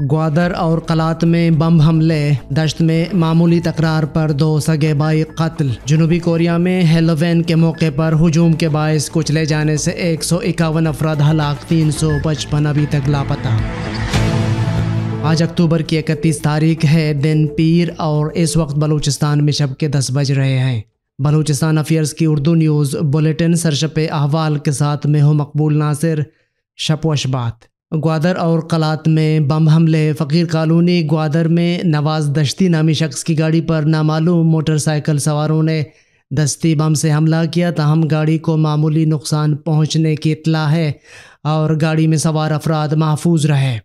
ग्वादर और कलात में बम हमले दश्त में मामूली तकरार पर दो सगे भाई कत्ल जनूबी कोरिया में हेलोवेन के मौके पर हजूम के बायस कुचले जाने से एक सौ इक्यावन अफराद हलाक तीन सौ पचपन अभी तक लापता आज अक्टूबर की इकतीस तारीख है दिन पीर और इस वक्त बलूचिस्तान में शब के दस बज रहे हैं बलूचिस्तान अफेयर्स की उर्दू न्यूज़ बुलेटिन सरशप अहवाल के साथ में हूँ मकबूल नासिर शपोशबात ग्वादर और कलात में बम हमले फ़कीर कॉलोनी ग्वादर में नवाज दश्ती नामी शख्स की गाड़ी पर नामालूम मोटरसाइकिल सवारों ने दस्ती बम से हमला किया तहम गाड़ी को मामूली नुकसान पहुंचने की इतला है और गाड़ी में सवार अफराद महफूज रहे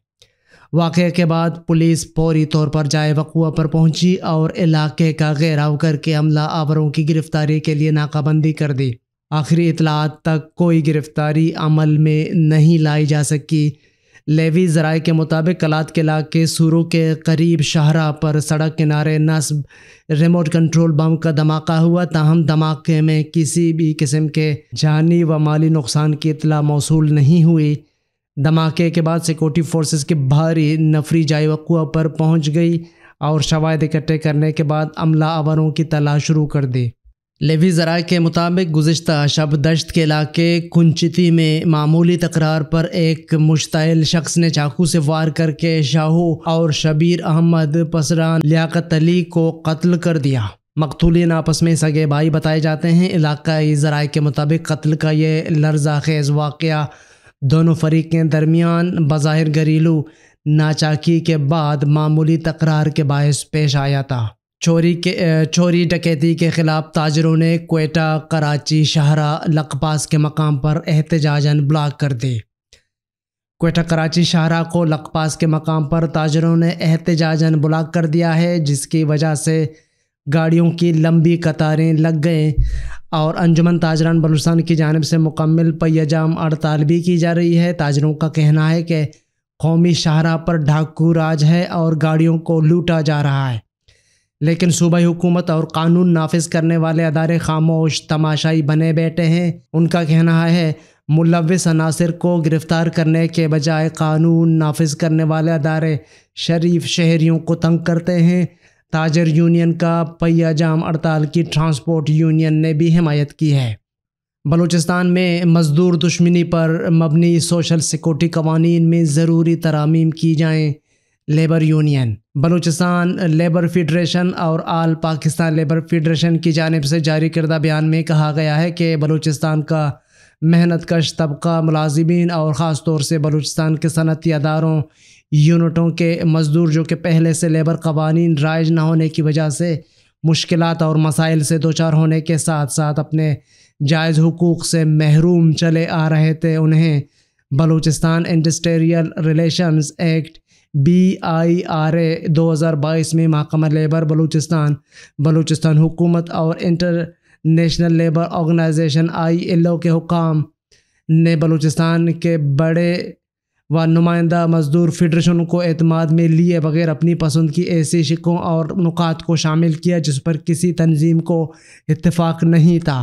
वाक़े के बाद पुलिस फौरी तौर पर जाए वकुआ पर पहुंची और इलाके का घेराव करके हमला आवरों की गिरफ्तारी के लिए नाकाबंदी कर दी आखिरी इतलात तक कोई गिरफ्तारी अमल में नहीं लाई जा सकी लेवी जराए के मुताबिक कलात के इलाके सूरों के करीब शाहरा पर सड़क किनारे नस्ब रिमोट कंट्रोल बम का धमाका हुआ ताहम धमाके में किसी भी किस्म के जानी व माली नुकसान की इतला मौसू नहीं हुई धमाके के बाद सिक्योरिटी फोर्सेस की भारी नफरी जायवकुआ पर पहुंच गई और शवाद इकट्ठे करने के बाद अमला आवरों की तलाश शुरू कर दी लेवी ज़रा के मुताबिक गुज्त दश्त के इलाके कुंचती में मामूली तकरार पर एक मुश्तल शख्स ने चाकू से वार करके शाहू और शबीर अहमद पसरान लियाकत अली को कत्ल कर दिया मकतूलिन आपस में सगे भाई बताए जाते हैं इलाकाई ज़रा के मुताबिक कत्ल का ये लर्जा खेज़ वाक़ दोनों फरीक के दरमियान बज़ाहिर घरेलू नाचाकी के बाद मामूली तकरार के बायस पेश आया था चोरी के चोरी डकैती के ख़िलाफ़ ताजरों ने कोटा कराची शाहरा लकपास के मकाम पर एहतजाजन ब्लॉक कर दिए कोटा कराची शाहरा को लकपास के मकाम पर ताजरों ने एहतजाजन ब्लॉक कर दिया है जिसकी वजह से गाड़ियों की लंबी कतारें लग गए और अंजुमन ताजरान बलूचिस्तान की जानब से मुकम्मल पैजाम भी की जा रही है ताजरों का कहना है कि कौमी शाहरा पर ढाकू राज है और गाड़ियों को लूटा जा रहा है लेकिन सूबाई हुकूमत और कानून नाफिज करने वाले अदारे खामोश तमाशाई बने बैठे हैं उनका कहना है मुलविस अनासर को गिरफ़्तार करने के बजाय कानून नाफिज करने वाले अदारे शरीफ शहरीों को तंग करते हैं ताजर यूनियन का पहिया जाम अड़ताल की ट्रांसपोर्ट यूनियन ने भी हमायत की है बलूचिस्तान में मजदूर दुश्मनी पर मबनी सोशल सिक्योरिटी कवानीन में ज़रूरी तरामीम की जाएँ labour union Balochistan labour federation all आल पाकिस्तान लेबर फेडरेशन की जानब से जारी करदा बयान में कहा गया है कि बलूचिस्तान का मेहनत कश तबका मुलाजमीन और ख़ास तौर से बलूचिस्तान के सनती अदारों यूनिटों के मज़दूर जो कि पहले से लेबर कवानीन राइज ना होने की वजह से मुश्किल और मसाइल से दो चार होने के साथ साथ अपने जायज़ हकूक़ से महरूम चले आ रहे थे उन्हें Balochistan industrial relations act B I R A दो हज़ार बाईस में महकमा लेबर बलूचिस्तान बलूचिस्तान हुकूमत और international labour organisation I L O के हुकाम ने बलूचिस्तान के बड़े व नुमाइंदा मजदूर फेडरेशन को अतमाद में लिए बगैर अपनी पसंद की ऐसे शिकों और नुकात को शामिल किया जिस पर किसी तंजीम को इतफ़ाक़ नहीं था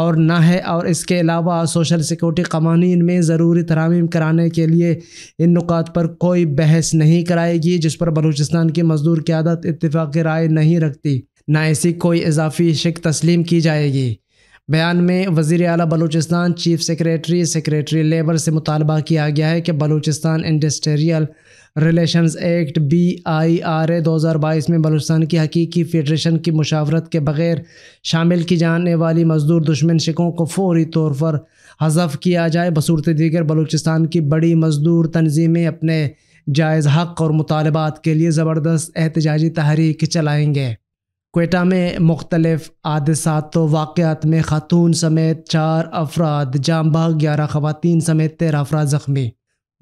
और ना है और इसके अलावा सोशल सिक्योरिटी कवानीन में ज़रूरी तरामीम कराने के लिए इन नुकात पर कोई बहस नहीं कराएगी जिस पर बलूचिस्तान की मजदूर क्यादत इतफ़ाक़ राय नहीं रखती ना ऐसी कोई इजाफी शिक तस्लीम की जाएगी बयान में वजी अली Balochistan chief secretary secretary labour से मुतालबा किया गया है कि Balochistan industrial relation act B I R A दो हज़ार बाईस में बलूचिस्तान की हकीकी फेडरेशन की मुशावरत के बगैर शामिल की जाने वाली मजदूर दुश्मन शिकों को फौरी तौर पर हजफ किया जाए बसूरत दीगर बलूचिस्तान की बड़ी मजदूर तनजीमें अपने जायज़ हक़ और मुतालबात के लिए ज़बरदस्त एहतजाजी तहरीक चलाएँगे कोयटा में मुख्तलिफ हादसात वाक़ात में खातून समेत चार अफराद जामबाग ग्यारह खवतिन समेत तेरह अफराद ज़ख्मी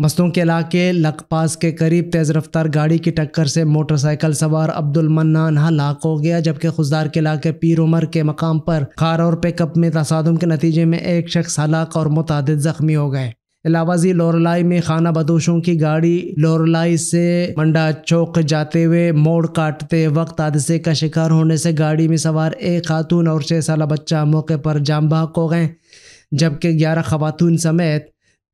मस्तों के इलाके लकपास के करीब तेज़ रफ्तार गाड़ी की टक्कर से मोटरसाइकिल सवार अब्दुल मन्नान हलाक हो गया जबकि खुजदार के इलाके पीर उमर के मकाम पर कार और पिकअप में तसादम के नतीजे में एक शख्स हलाक और मुतद ज़ख्मी हो गए लावाजी लोरलाई में खाना बदोशों की गाड़ी लोरलाई से मंडा चौक जाते हुए मोड़ काटते वक्त हादसे का शिकार होने से गाड़ी में सवार एक खातून और छः साल बच्चा मौके पर जाम बहक हो गए जबकि ग्यारह खातून समेत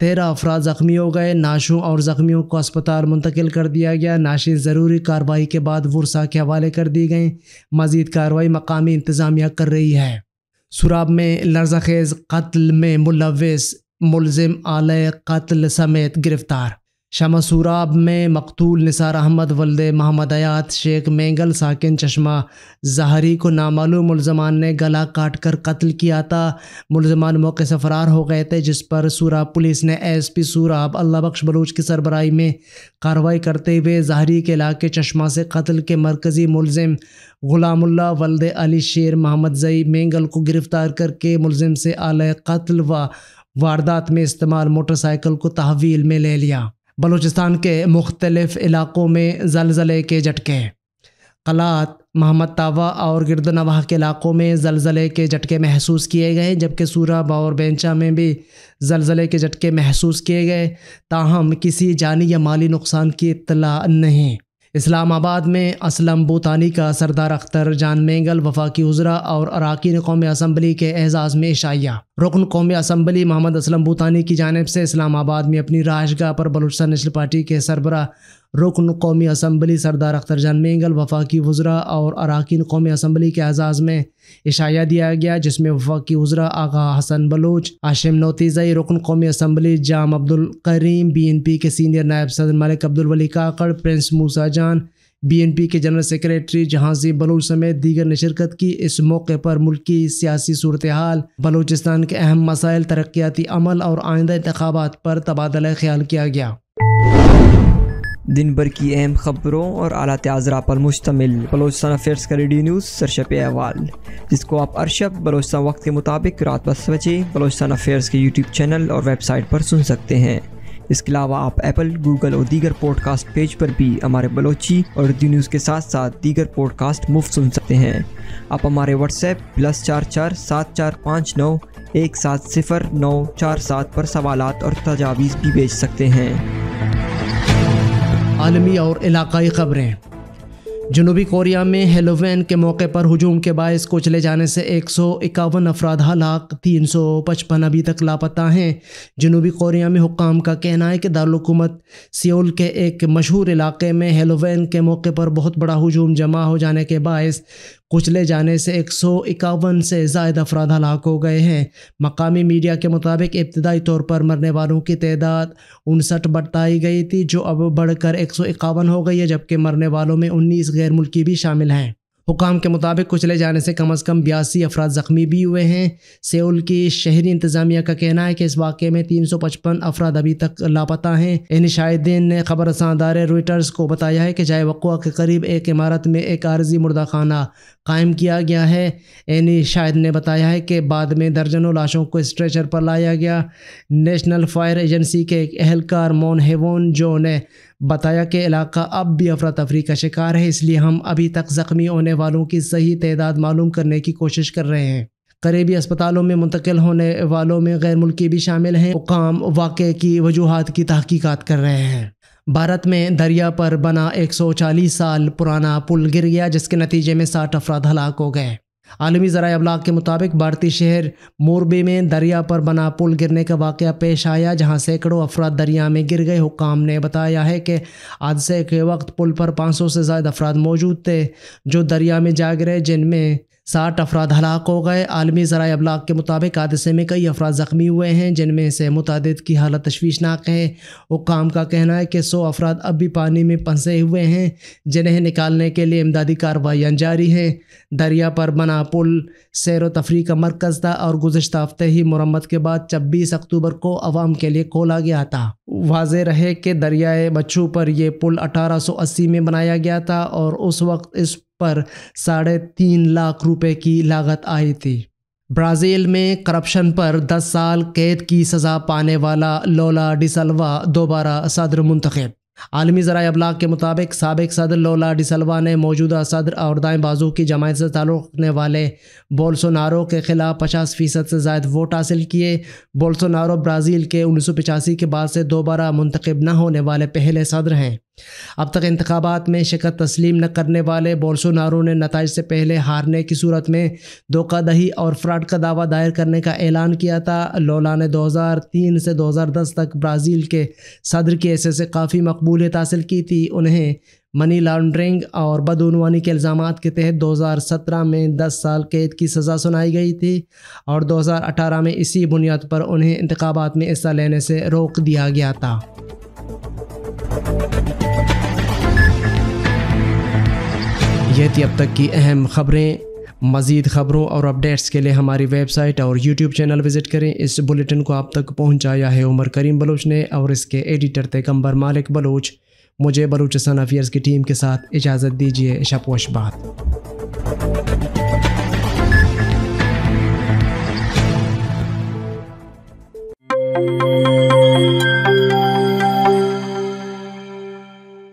तेरह अफराद ज़ख्मी हो गए नाशों और ज़ख्मियों को अस्पताल मुंतकिल कर दिया गया नाशें ज़रूरी कार्रवाई के बाद वर्षा के हवाले कर दी गई मजीद कार्रवाई मकामी इंतज़ामिया कर रही है सुराब में लर्जा खेज कत्ल में मुलविस मुलजिम आल कत्ल समेत गिरफ्तार शमा सूराब में मकतूल निसार अहमद वल्द महमद अयात शेख मेंगल साकिन चश्मा जहरी को नामालूम मुलजमान ने गला काट कर कत्ल किया था मुलजमान मौके से फ़रार हो गए थे जिस पर सूराब पुलिस ने एस पी सूराब अल्लाह बख्श बलूच की सरबराही में कार्रवाई करते हुए जहरी के इलाके चश्मा से कत्ल के मरकज़ी मुलजिम गुलामुल्ला वल्द अली शेर महमद जई मेंगल को गिरफ़्तार करके मुलजिम से आल कत्ल व वारदात में इस्तेमाल मोटरसाइकिल को तहवील में ले लिया बलूचिस्तान के मुख्तलिफ इलाक़ों में जलजले के झटके कलात मोहम्मद तावा और गिरदनवाह के इलाक़ों में जलजले के झटके महसूस किए गए जबकि सूरब और बेंचा में भी जलजले के झटके महसूस किए गए ताहम किसी जानी या माली नुकसान की इतला नहीं इस्लामाबाद में असलम बूतानी का सरदार अख्तर जान मेंगल वफाकी उजरा और अराकीन कौमी असम्बली के एजाज़ में इशाया रुकन कौमी असम्बली मोहम्मद असलम भूतानी की जानब से इस्लामाबाद में अपनी राशगाह पर बलूचस्तान नेशनल पार्टी के सरबरा रुकन कौमी असम्बली सरदार अख्तर जान मेंगल वफाकी वज़रा और अरकान कौमी असम्बली के एजाज़ में इशाया दिया गया जिसमें वफाकी वज़रा आगा हसन बलूच आशिम नोतीज़ई रुकन कौमी assembly Jam Abdul Karim B N P के सीनियर नायब सदर मलिक अब्दुलवली काकड़ प्रिंस मूसा जान बीएनपी के जनरल सेक्रेटरी जहाजी बलोच समेत दीगर ने शिरकत की इस मौके पर मुल्की सियासी सूरत हाल बलोचिस्तान के अहम मसाइल तरक्याती अमल और आइंदा इंतबात पर तबादला ख्याल किया गया दिन भर की अहम खबरों और आला तजरा पर मुश्तमिल बलोचस्तान अफेयर्स का रेडियो न्यूज़ सरशप अहवाल जिसको आप अरशब बलोचस्तान वक्त के मुताबिक रात दस बजे बलोचस्तान अफेयर्स के यूट्यूब चैनल और वेबसाइट पर सुन सकते हैं इसके अलावा आप एप्पल गूगल और दीगर पॉडकास्ट पेज पर भी हमारे बलोची और दी न्यूज़ के साथ साथ दीगर पॉडकास्ट मुफ्त सुन सकते हैं आप हमारे व्हाट्सएप प्लस चार चार सात चार पाँच नौ एक सात सिफर नौ चार सात पर सवाल और तजावीज़ भी भेज सकते हैं आलमी और इलाकई खबरें जनूबी कोरिया में हेलोवेन के मौके पर हजूम के बायस को चले जाने से एक सौ इक्यावन अफराद हलाक तीन सौ पचपन अभी तक लापता हैं जनूबी कोरिया में हुकाम का कहना है कि दारकूमत सियोल के एक मशहूर इलाके में हेलोवेन के मौके पर बहुत बड़ा हजूम जमा हो जाने के बायस कुचले जाने से एक सौ इक्यावन से ज़ायद अफराद हलाक हो गए हैं मकामी मीडिया के मुताबिक इब्तदाई तौर पर मरने वालों की तादाद उनसठ बताई गई थी जो अब बढ़कर एक सौ इक्यावन हो गई है जबकि मरने वालों में उन्नीस गैर मुल्की भी शामिल हैं हुकाम के मुताबिक कुचले जाने से कम अज़ कम बयासी अफराद ज़ख्मी भी हुए हैं सेउल की शहरी इंतज़ामिया का कहना है कि इस वाक़े में तीन सौ पचपन अफराद अभी तक लापता हैं इन शाहिदीन ने खबर रसादार रोइटर्स को बताया है कि जाए वक़ा के करीब एक इमारत में एक आर्जी मुर्दा खाना कायम किया गया है एनी शाहिद ने बताया है कि बाद में दर्जनों लाशों को स्ट्रेचर पर लाया गया नेशनल फायर एजेंसी के एक अहलकार मोन हेवोन जो ने बताया कि इलाका अब भी अफरा तफरी का शिकार है इसलिए हम अभी तक ज़ख्मी होने वालों की सही तदाद मालूम करने की कोशिश कर रहे हैं करीबी अस्पतालों में मुंतकिल होने वालों में गैर मुल्की भी शामिल हैं हुकाम वाक़े की वजूहत की तहकीकत कर रहे हैं भारत में दरिया पर बना 140 साल पुराना पुल गिर गया जिसके नतीजे में साठ अफराद हलाक हो गए आलमी ज़रा अबलाग के मुताबिक भारतीय शहर मोरबे में दरिया पर बना पुल गिरने का वाक़ पेश आया जहां सैकड़ों अफराद दरिया में गिर गए हुकाम ने बताया है कि हादसे के वक्त पुल पर 500 से ज़्यादा अफराद मौजूद थे जो दरिया में जा गिरे जिनमें साठ अफराद हलाक हो गए आलमी ज़रा अबलाग के मुताबिक हादसे में कई अफराद ज़ख्मी हुए हैं जिनमें से मुतद की हालत तशवीशनाक है हुकाम का कहना है कि सौ अफराद अब भी पानी में फंसे हुए हैं जिन्हें निकालने के लिए इमदादी कार्रवाइयाँ जारी हैं दरिया पर बना पुल सैर व तफरी का मरकज़ था और गुजशत हफ्ते ही मरम्मत के बाद छब्बीस अक्टूबर को आवाम के लिए खोला गया था वाज रहे कि दरियाए बच्छू पर यह पुल अठारह सौ अस्सी में बनाया गया था और उस वक्त इस पर साढ़े तीन लाख रुपए की लागत आई थी ब्राज़ील में करप्शन पर 10 साल कैद की सज़ा पाने वाला लोला डिसल्वा दोबारा सदर मुंतखब आलमी ज़रा अबलाग के मुताबिक सबक सदर लोला डिसल्वा ने मौजूदा सदर और दाएँ बाजू की जमायत से ताल्लुक़ रखने वाले बोल्सोनारो के ख़िलाफ़ पचास फ़ीसद से ज़ायद वोट हासिल किए बोल्सोनारो ब्राज़ील के उन्नीस सौ पचासी के बाद से दोबारा मुंतखब न होने वाले पहले सदर हैं अब तक इंतबात में शिकत तस्लीम न करने वाले बोलसोनारो ने नतज से पहले हारने की सूरत में धोखा दही और फ्राड का दावा दायर करने का ऐलान किया था लोला ने 2003 से 2010 तक ब्राज़ील के सदर के ऐसे से काफ़ी मकबूलियत हासिल की थी उन्हें मनी लॉन्ड्रिंग और बदनवानी के इल्ज़ाम के तहत 2017 में 10 साल कैद की सज़ा सुनाई गई थी और 2018 में इसी बुनियाद पर उन्हें इंतबात में हिस्सा लेने से रोक दिया गया था यह थी अब तक की अहम खबरें मज़ीद खबरों और अपडेट्स के लिए हमारी वेबसाइट और यूट्यूब चैनल विज़िट करें इस बुलेटिन को आप तक पहुंचाया है उमर करीम बलोच ने और इसके एडिटर तकम्बर मालिक बलोच मुझे बलूचिस्तान अफेयर्स की टीम के साथ इजाज़त दीजिए शपोश बात